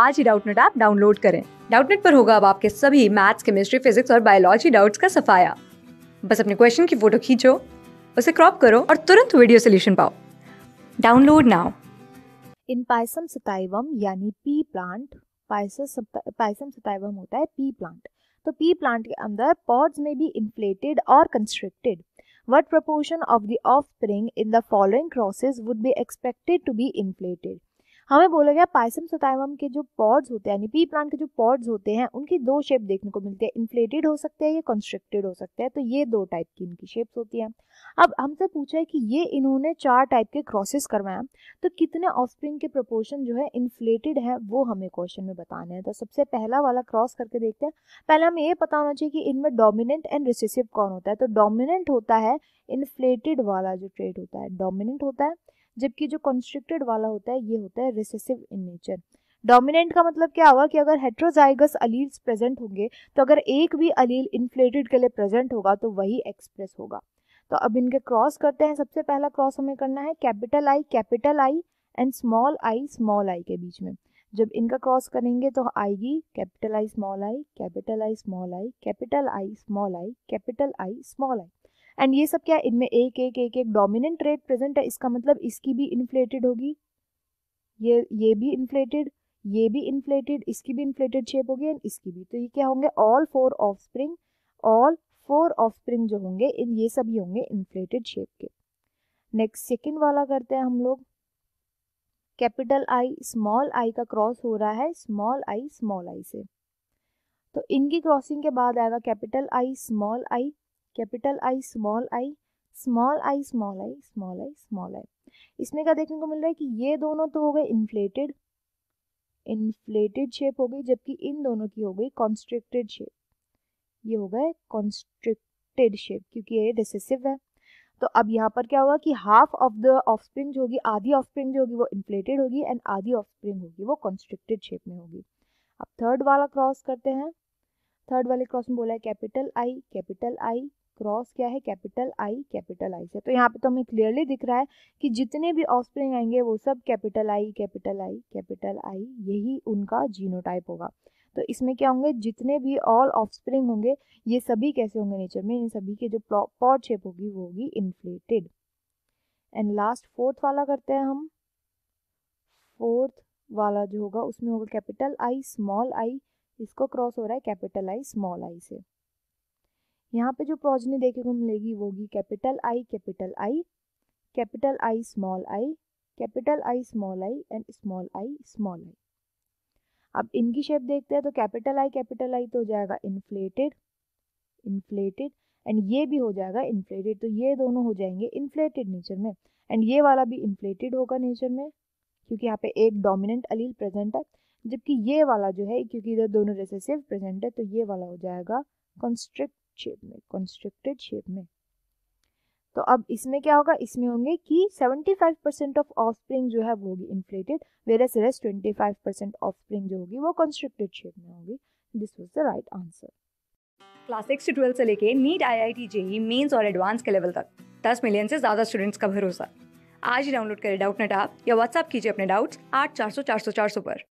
आज ही Doubtnut app download करें डाउटनेट पर होगा अब आपके सभी मैथ्स केमिस्ट्री फिजिक्स और बायोलॉजी डाउट्स का सफाया बस अपने क्वेश्चन की फोटो खींचो उसे क्रॉप करो और तुरंत वीडियो सोल्यूशन पाओ download now in Pisum sativum यानी पी प्लांट पाइसम सताइवम होता है पी प्लांट तो पी प्लांट के अंदर पॉड्स में भी इन्फ्लेटेड और constricted what of the offspring in the following crosses would be expected to be inflated हमें बोला गया पाइसम सताइवम के जो पॉड्स होते हैं यानी पी प्लांट के जो पॉड्स होते हैं उनकी दो शेप देखने को मिलती है इन्फ्लेटेड हो सकते हैं या कंस्ट्रक्टेड हो सकते हैं तो ये दो टाइप की इनकी शेप्स होती हैं अब हमसे पूछा है कि ये इन्होंने चार टाइप के क्रॉसेस करवाए तो कितने ऑफस्प्रिंग के प्रपोर्शन जो है इन्फ्लेटेड है वो हमें क्वेश्चन में बताने हैं तो सबसे पहला वाला क्रॉस करके देखते हैं पहले हमें ये पता होना चाहिए कि इनमें डोमिनेंट एंड रिसेसिव कौन होता है तो डोमिनेंट होता है इन्फ्लेटेड वाला जो ट्रेड होता है डोमिनेंट होता है जबकि जो कॉन्स्ट्रिक्टेड वाला होता है ये होता है रिसेसिव इन नेचर डोमिनेंट का मतलब क्या हुआ कि अगर हेट्रोजाइगस अलील्स प्रेजेंट होंगे तो अगर एक भी अलील इन्फ्लेटेड के लिए प्रेजेंट होगा तो वही एक्सप्रेस होगा तो अब इनके क्रॉस करते हैं सबसे पहला क्रॉस हमें करना है capital I capital I and small I small I के बीच में जब इनका क्रॉस करेंगे तो आएगी capital I small I capital I small I capital I small I capital I small I and ये सब क्या इनमें एक एक एक एक डोमिनेंट रेट प्रेजेंट है इसका मतलब इसकी भी इन्फ्लेटेड होगी ये ये भी इन्फ्लेटेड ये भी इन्फ्लेटेड इसकी भी इन्फ्लेटेड शेप होगी एंड इसकी भी तो ये क्या होंगे all four offspring all four offspring जो होंगे इन ये सब ही होंगे इन्फ्लेटेड शेप के नेक्स्ट सेकेंड वाला करते हैं हम लोग कैपिटल आई स्मॉल आई का क्रॉस हो रहा है स्मॉल आई स्मॉल आई से तो इनकी क्रॉसिंग के बाद आएगा capital I small I capital I small I small I small I small I small I इसमें क्या देखने को मिल रहा है कि ये दोनों तो हो गए इन्फ्लेटेड इन्फ्लेटेड शेप हो गई जबकि इन दोनों की हो गई कॉन्स्ट्रिक्टेड शेप ये हो गए कॉन्स्ट्रिक्टेड शेप क्योंकि ये डिसेसिव है तो अब यहाँ पर क्या होगा कि हाफ ऑफ द ऑफस्प्रिंग जो होगी आधी ऑफस्प्रिंग जो होगी वो इन्फ्लेटेड होगी एंड आधी ऑफस्प्रिंग होगी वो कॉन्स्ट्रिक्टेड शेप में होगी अब थर्ड वाला क्रॉस करते हैं थर्ड वाले क्रॉस में बोला है capital I capital I cross क्या है कैपिटल आई कैपिटल आई से तो यहाँ पे तो हमें क्लियरली दिख रहा है कि जितने भी ऑफस्प्रिंग आएंगे वो सब capital I capital I capital I यही उनका जीनोटाइप होगा तो इसमें क्या होंगे जितने भी ऑल ऑफस्प्रिंग होंगे ये सभी कैसे होंगे नेचर में इन सभी के जो पॉड शेप होगी वो होगी इन्फ्लेटेड एंड लास्ट फोर्थ वाला करते हैं हम फोर्थ वाला जो होगा उसमें होगा कैपिटल आई स्मॉल आई इसको क्रॉस हो रहा है कैपिटल आई स्मॉल आई से यहाँ पे जो प्रोजनी देखने को मिलेगी वो होगी capital I capital I capital I small I capital I small I and small I small I अब इनकी शेप देखते हैं तो कैपिटल आई कैपिटल आई तो हो जाएगा इन्फ्लेटेड इन्फ्लेटेड एंड ये भी हो जाएगा इन्फ्लेटेड तो ये दोनों हो जाएंगे इन्फ्लेटेड नेचर में एंड ये वाला भी इन्फ्लेटेड होगा नेचर में क्योंकि यहाँ पे एक डोमिनेंट अलील प्रेजेंट है जबकि ये वाला जो है क्योंकि इधर दोनों रेसेसिव प्रेजेंट है तो ये वाला हो जाएगा कॉन्स्ट्रिक्ट शेप में कॉन्स्ट्रिक्टेड शेप में तो अब इसमें क्या होगा इसमें होंगे कि 75 ऑफ ऑफस्प्रिंग जो है वो होगी inflated whereas rest 25 offspring जो होगी वो कॉन्स्ट्रिक्टेड शेप में होगी this was the right answer class 6 से 12 से लेके नीट आईआईटी जेईई मेंस और एडवांस के लेवल तक 10 मिलियन से ज़्यादा स्टूडेंट्स का भरोसा आज ही डाउनलोड करें डाउट नेट ऐप या व्हाट्सएप कीजिए अपने डाउट्स 8400400400 पर